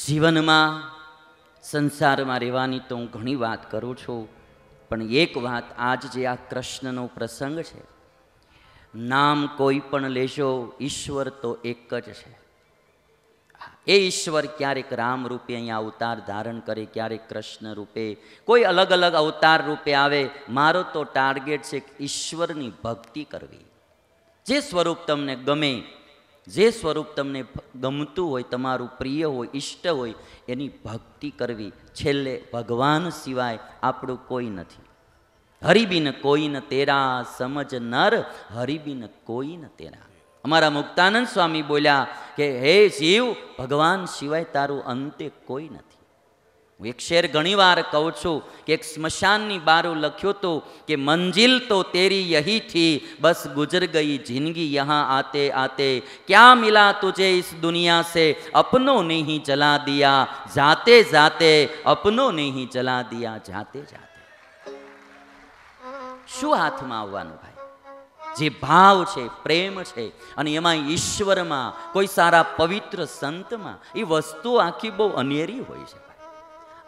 જીવનમાં સંસારમાં રહેવાની તો હું ઘણી વાત કરું છું પણ એક વાત આજ જે આ કૃષ્ણનો પ્રસંગ છે નામ કોઈ પણ લેજો ઈશ્વર તો એક જ છે એ ઈશ્વર ક્યારેક રામ રૂપે અહીંયા અવતાર ધારણ કરે ક્યારેક કૃષ્ણ રૂપે કોઈ અલગ અલગ અવતાર રૂપે આવે મારો તો ટાર્ગેટ છે ઈશ્વરની ભક્તિ કરવી જે સ્વરૂપ તમને ગમે જે સ્વરૂપ તમને ગમતું હોય તમારું પ્રિય હોય ઈષ્ટ હોય એની ભક્તિ કરવી છેલ્લે ભગવાન સિવાય આપણું કોઈ નથી હરિબિન કોઈન તેરા સમજ નર હરિબિન કોઈન તેરા અમારા મુક્તાનંદ સ્વામી બોલ્યા કે હે શિવ ભગવાન સિવાય તારું અંતે કોઈ નથી હું એક શેર ઘણીવાર કહું છું કે એક સ્મશાનની બારું લખ્યું હતું કે મંજિલ તો તેરી યહી થી બસ ગુજર ગઈ જિંદગી યહાં આતે આતે ક્યાં મિલા તુજે ઇસ દુનિયા સે અપનો નહીં જલા દિયા જાતે જાતે અપનો નહીં જલા દિયા જાતે જાતે શું હાથમાં આવવાનું ભાઈ જે ભાવ છે પ્રેમ છે અને એમાં ઈશ્વરમાં કોઈ સારા પવિત્ર સંતમાં એ વસ્તુ આખી બહુ અનેરી હોય છે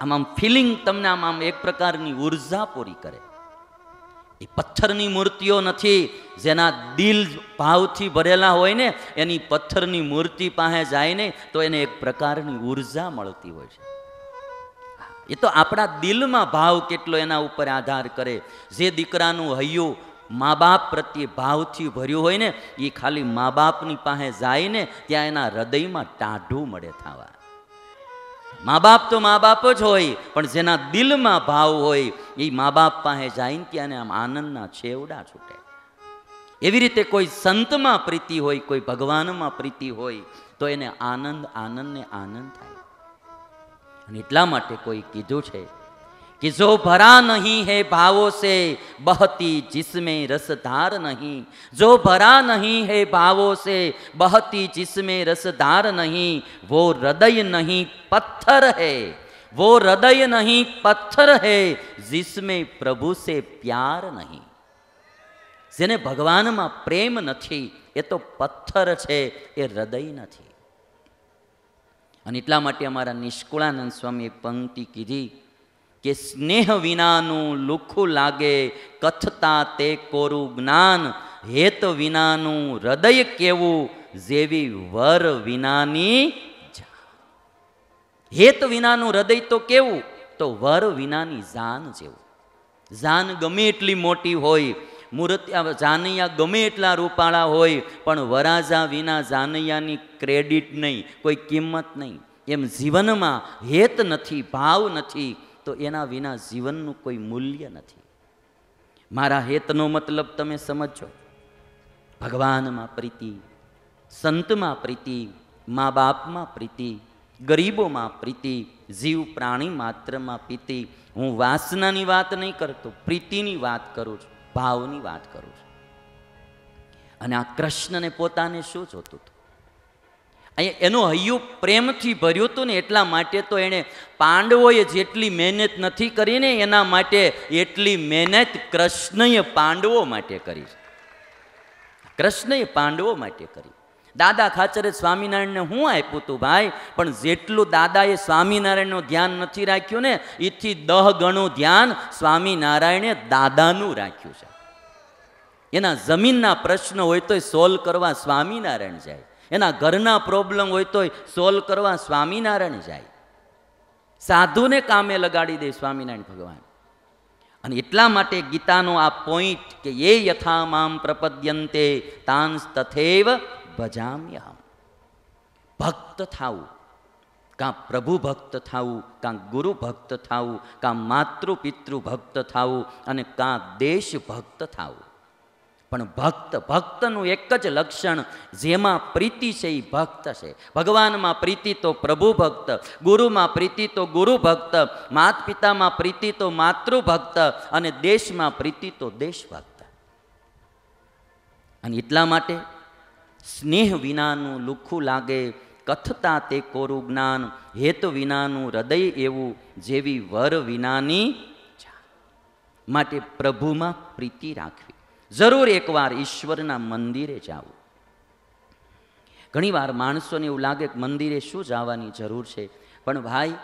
આમ આમ ફિલિંગ તમને આમ આમ એક પ્રકારની ઉર્જા પૂરી કરે એ પથ્થરની મૂર્તિઓ નથી જેના દિલ ભાવથી ભરેલા હોય ને એની પથ્થરની મૂર્તિ પાસે જાય ને તો એને એક પ્રકારની ઉર્જા મળતી હોય છે એ તો આપણા દિલમાં ભાવ કેટલો એના ઉપર આધાર કરે જે દીકરાનું હૈયું મા બાપ પ્રત્યે ભાવથી ભર્યું હોય ને એ ખાલી મા બાપની પાસે જાય ને ત્યાં એના હૃદયમાં ટાઢું મળે થવા મા બાપ તો મા બાપ જ હોય પણ જેના દિલમાં ભાવ હોય એ મા બાપ પાસે જઈને ત્યાંને આમ આનંદના છેવડા છૂટે એવી રીતે કોઈ સંતમાં પ્રીતિ હોય કોઈ ભગવાનમાં પ્રીતિ હોય તો એને આનંદ આનંદને આનંદ થાય અને એટલા માટે કોઈ કીધું છે कि जो भरा नहीं है भावों से बहती जिसमें रसधार नहीं जो भरा नहीं है भावों से बहती जिसमें रसधार नहीं वो हृदय नहीं पत्थर है वो हृदय नहीं पत्थर है जिसमें प्रभु से प्यार नहीं જેને ભગવાનમાં પ્રેમ નથી એ તો પથ્થર છે એ હૃદય નથી અને એટલા માટે અમારા નિષ્કુળાનંદ સ્વામીએ પંક્તિ કીધી કે સ્નેહ વિનાનું લુખું લાગે કથતા તે કોરું જ્ઞાન હેત વિનાનું હૃદય કેવું જેવી વર વિનાની હેત વિનાનું હૃદય તો કેવું તો વર વિનાની જાન જેવું જાન ગમે એટલી મોટી હોય મૂર્ત જાનૈયા ગમે એટલા રૂપાળા હોય પણ વરાજા વિના જાનૈયાની ક્રેડિટ નહીં કોઈ કિંમત નહીં એમ જીવનમાં હેત નથી ભાવ નથી તો એના વિના જીવનનું કોઈ મૂલ્ય નથી મારા હેતનો મતલબ તમે સમજો ભગવાનમાં પ્રીતિ સંતમાં પ્રીતિ મા બાપમાં પ્રીતિ ગરીબોમાં પ્રીતિ જીવ પ્રાણી માત્રમાં પ્રીતિ હું વાસનાની વાત નહીં કરતો પ્રીતિની વાત કરું છું ભાવની વાત કરું છું અને આ કૃષ્ણને પોતાને શું જોતું હતું અહીંયા એનું હૈયું પ્રેમથી ભર્યું હતું ને એટલા માટે તો એણે પાંડવોએ જેટલી મહેનત નથી કરીને એના માટે એટલી મહેનત કૃષ્ણએ પાંડવો માટે કરી કૃષ્ણએ પાંડવો માટે કરી દાદા ખાચરે સ્વામિનારાયણને હું આપ્યું હતું ભાઈ પણ જેટલું દાદાએ સ્વામિનારાયણનું ધ્યાન નથી રાખ્યું ને એથી દહ ગણું ધ્યાન સ્વામિનારાયણે દાદાનું રાખ્યું છે એના જમીનના પ્રશ્ન હોય તો સોલ્વ કરવા સ્વામિનારાયણ જાય એના ઘરના પ્રોબ્લેમ હોય તોય સોલ્વ કરવા સ્વામિનારાયણ જાય સાધુને કામે લગાડી દે સ્વામિનારાયણ ભગવાન અને એટલા માટે ગીતાનો આ પોઈન્ટ કે એ યથામામ પ્રપદ્યંતે તાંસ તથેવ ભજામ્યામ ભક્ત થાવું કાં પ્રભુ ભક્ત થાવું કાં ગુરુ ભક્ત થાવું કાં માતૃ પિતૃ ભક્ત થાવું અને કાં દેશ ભક્ત થાવું પણ ભક્ત ભક્તનું એક જ લક્ષણ જેમાં પ્રીતિ છે એ ભક્ત છે ભગવાનમાં પ્રીતિ તો પ્રભુ ભક્ત ગુરુમાં પ્રીતિ તો ગુરુ ભક્ત માત પિતામાં પ્રીતિ તો માતૃ ભક્ત અને દેશમાં પ્રીતિ તો દેશભક્ત અને એટલા માટે સ્નેહ વિનાનું લુખું લાગે કથતા તે કોરું જ્ઞાન હેત વિનાનું હૃદય એવું જેવી વર વિનાની માટે પ્રભુમાં પ્રીતિ રાખવી જરૂર એકવાર ઈશ્વરના મંદિરે જાઓ ઘણીવાર માણસોને એવું લાગે કે મંદિરે શું જવાની જરૂર છે પણ ભાઈ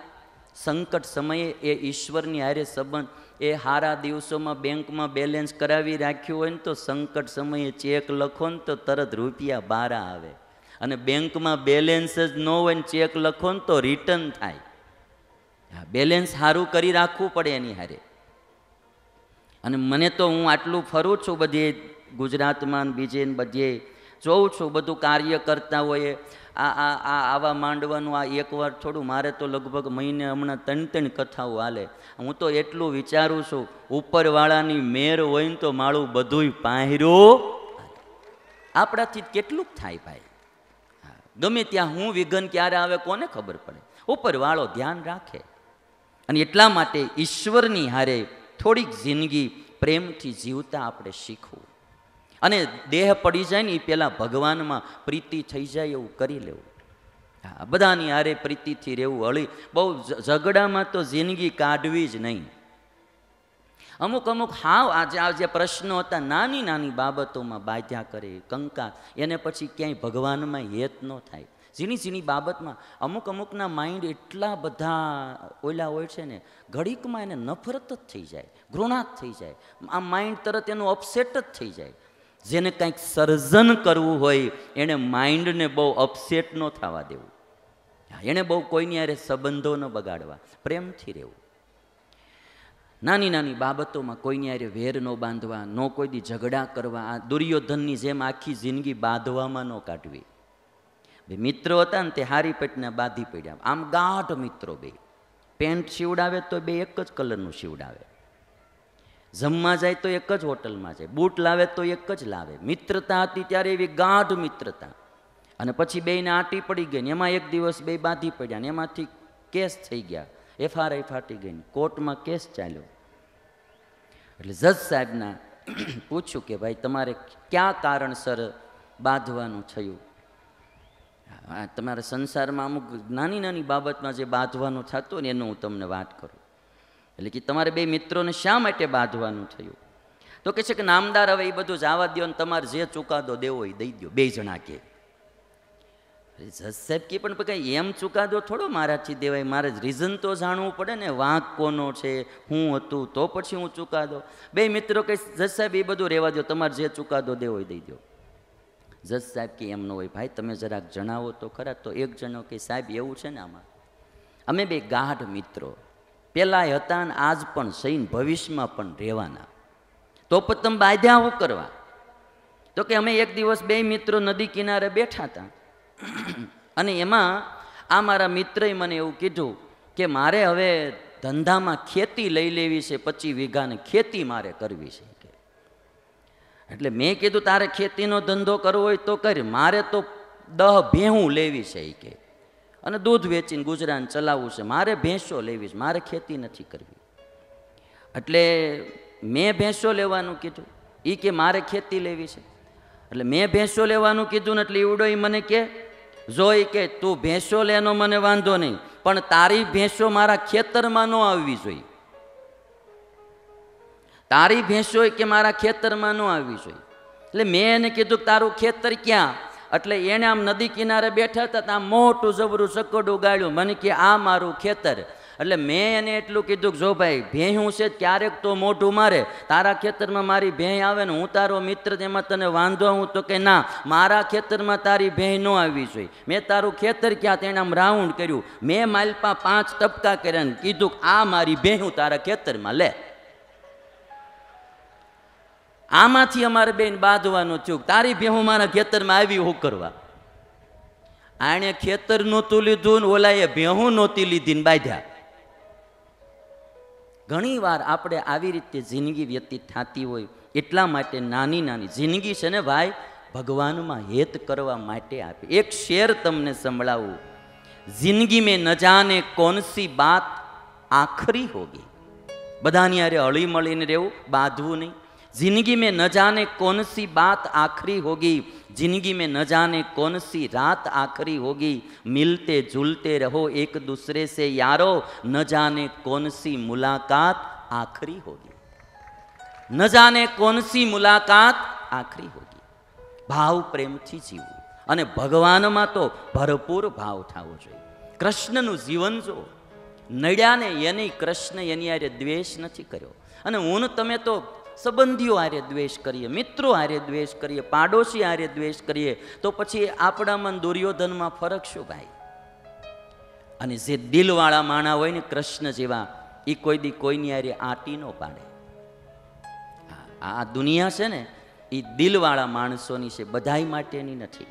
સંકટ સમયે એ ઈશ્વરની હારે સંબંધ એ હારા દિવસોમાં બેંકમાં બેલેન્સ કરાવી રાખ્યું હોય ને તો સંકટ સમયે ચેક લખો ને તો તરત રૂપિયા બારા આવે અને બેંકમાં બેલેન્સ જ ન હોય ને ચેક લખો ને તો રિટર્ન થાય બેલેન્સ સારું કરી રાખવું પડે એની હારે અને મને તો હું આટલું ફરું છું બધે ગુજરાતમાં બીજે બધે જોઉં છું બધું કાર્ય કરતા હોય આ આ આ આવા માંડવાનું આ એકવાર થોડું મારે તો લગભગ મહિને હમણાં ત્રણ ત્રણ કથાઓ હાલે હું તો એટલું વિચારું છું ઉપરવાળાની મેર હોય ને તો માળું બધુંય પાહર્યું આપણાથી કેટલુંક થાય ભાઈ ગમે ત્યાં હું વિઘન ક્યારે આવે કોને ખબર પડે ઉપરવાળો ધ્યાન રાખે અને એટલા માટે ઈશ્વરની હારે થોડીક જિંદગી પ્રેમથી જીવતા આપણે શીખવું અને દેહ પડી જાય ને એ પહેલાં ભગવાનમાં પ્રીતિ થઈ જાય એવું કરી લેવું હા બધાની આરે પ્રીતિથી રહેવું હળી બહુ ઝઘડામાં તો જિંદગી કાઢવી જ નહીં અમુક અમુક હાવ આજે આ જે પ્રશ્નો હતા નાની નાની બાબતોમાં બાધ્યા કરે કંકા એને પછી ક્યાંય ભગવાનમાં હેત ન થાય ઝીણી ઝીણી બાબતમાં અમુક અમુકના માઇન્ડ એટલા બધા ઓલા હોય છે ને ઘડીકમાં એને નફરત જ થઈ જાય ઘૃણા જ થઈ જાય આ માઇન્ડ તરત એનું અપસેટ જ થઈ જાય જેને કંઈક સર્જન કરવું હોય એણે માઇન્ડને બહુ અપસેટ ન થવા દેવું એણે બહુ કોઈની યારે સંબંધો ન બગાડવા પ્રેમથી રહેવું નાની નાની બાબતોમાં કોઈની આરે વેર ન બાંધવા ન કોઈ દી ઝઘડા કરવા આ દુર્યોધનની જેમ આખી જિંદગી બાંધવામાં ન કાઢવી બે મિત્રો હતા ને તે હારી પેટને બાંધી પડ્યા આમ ગાઢ મિત્રો બે પેન્ટ શિવડાવે તો બે એક જ કલરનું શિવડાવે જમવા જાય તો એક જ હોટલમાં જાય બૂટ લાવે તો એક જ લાવે મિત્રતા હતી ત્યારે એવી ગાઢ મિત્રતા અને પછી બેને આંટી પડી ગઈ ને એમાં એક દિવસ બે બાંધી પડ્યા ને એમાંથી કેસ થઈ ગયા એફઆરઆઈ ફાટી ગઈ કોર્ટમાં કેસ ચાલ્યો એટલે જજ સાહેબના પૂછ્યું કે ભાઈ તમારે ક્યાં કારણસર બાંધવાનું થયું તમારા સંસારમાં અમુક નાની નાની બાબતમાં જે બાંધવાનું થતું ને એનું હું તમને વાત કરું એટલે કે તમારે બે મિત્રોને શા માટે બાંધવાનું થયું તો કે છે કે નામદાર હવે એ બધું જ જવા દો ને તમારે જે ચુકાદો દેવો એ દઈ દો બે જણા કે જજ સાહેબ કે પણ કંઈ એમ ચુકાદો થોડો મારાથી દેવાય મારે જ રીઝન તો જાણવું પડે ને વાંક કોનો છે હું હતું તો પછી હું ચુકાદો બે મિત્રો કંઈ જજ સાહેબ એ બધું રહેવા દો તમારે જે ચુકાદો દેવો એ દઈ દો જજ સાહેબ કે એમનો હોય ભાઈ તમે જરાક જણાવો તો ખરા તો એક જણો કે સાહેબ એવું છે ને આમાં અમે બે ગાઢ મિત્રો પહેલાંય હતા ને આજ પણ સૈન ભવિષ્યમાં પણ રહેવાના તો પણ તમે બાંધ્યા હું કરવા તો કે અમે એક દિવસ બે મિત્રો નદી કિનારે બેઠા હતા અને એમાં આ મારા મિત્રએ મને એવું કીધું કે મારે હવે ધંધામાં ખેતી લઈ લેવી છે પચી વીઘાને ખેતી મારે કરવી છે કે એટલે મેં કીધું તારે ખેતીનો ધંધો કરવો હોય તો કર મારે તો દહ ભેહું લેવી છે એ કે અને દૂધ વેચીને ગુજરાન ચલાવવું છે મારે ભેંસો લેવી છે મારે ખેતી નથી કરવી એટલે મેં ભેંસો લેવાનું કીધું એ કે મારે ખેતી લેવી છે એટલે મેં ભેંસો લેવાનું કીધું ને એટલે ઈવડો એ મને કે જોઈ કે તું ભેંસો લેનો મને વાંધો નહીં પણ તારી ભેંસો મારા ખેતરમાં ન આવવી જોઈએ તારી ભેંસો કે મારા ખેતરમાં ન આવવી જોઈએ એટલે મેં એને કીધું તારું ખેતર ક્યાં એટલે એણે આમ નદી કિનારે બેઠા હતા ત્યાં મોટું જબરું સકોડું ઉગાડ્યું મને કે આ મારું ખેતર એટલે મેં એને એટલું કીધું કે જો ભાઈ ભેહું છે ક્યારેક તો મોઢું મારે તારા ખેતરમાં મારી ભેહ આવે ને હું તારો મિત્ર તેમાં તને વાંધો હું તો કે ના મારા ખેતરમાં તારી ભેહ ન આવવી જોઈએ મેં તારું ખેતર ક્યાં તેણે આમ રાઉન્ડ કર્યું મેં માલપા પાંચ ટપકા કર્યા ને કીધું કે આ મારી ભેહું તારા ખેતરમાં લે આમાંથી અમારે બેન બાંધવાનું થયું તારી ભેહું મારા ખેતરમાં આવી હું કરવા આણે ખેતર નહોતું લીધું ને ઓલાએ ભેહું નહોતી લીધી ને બાંધ્યા ઘણીવાર આપણે આવી રીતે જિંદગી વ્યતીત થતી હોય એટલા માટે નાની નાની જિંદગી છે ને ભાઈ ભગવાનમાં હેત કરવા માટે આપે એક શેર તમને સંભળાવું જિંદગી મેં ન જાને કોનસી બાત આખરી હોગી બધાની આરે હળી મળીને રહેવું બાંધવું નહીં जिंदगी में न जाने कौन सी बात आखिरी होगी जिंदगी में न जाने कौन सी रात आखिरी होगी मिलते जुलते रहो एक दूसरे से यारो न जाने कौन सी मुलाकात आखिरी होगी न जाने कौन सी मुलाकात आखिरी होगी ભાવ પ્રેમથી જીવવું અને ભગવાનમાં તો ભરપૂર ભાવ થવો જોઈએ કૃષ્ણનું જીવન જો નડ્યાને એની કૃષ્ણ એની આરે દ્વેષ નથી કર્યો અને હું તમે તો સંબંધીઓ આરે દ્વેષ કરીએ મિત્રો આરે દ્વેષ કરીએ પાડોશી આરે દ્વેષ કરીએ તો પછી આપણામાં દુર્યોધનમાં ફરક શું ભાઈ અને જે દિલવાળા માણા હોય ને કૃષ્ણ જેવા એ કોઈ દી કોઈની આરે આટી ન પાડે આ દુનિયા છે ને એ દિલવાળા માણસોની છે બધાય માટેની નથી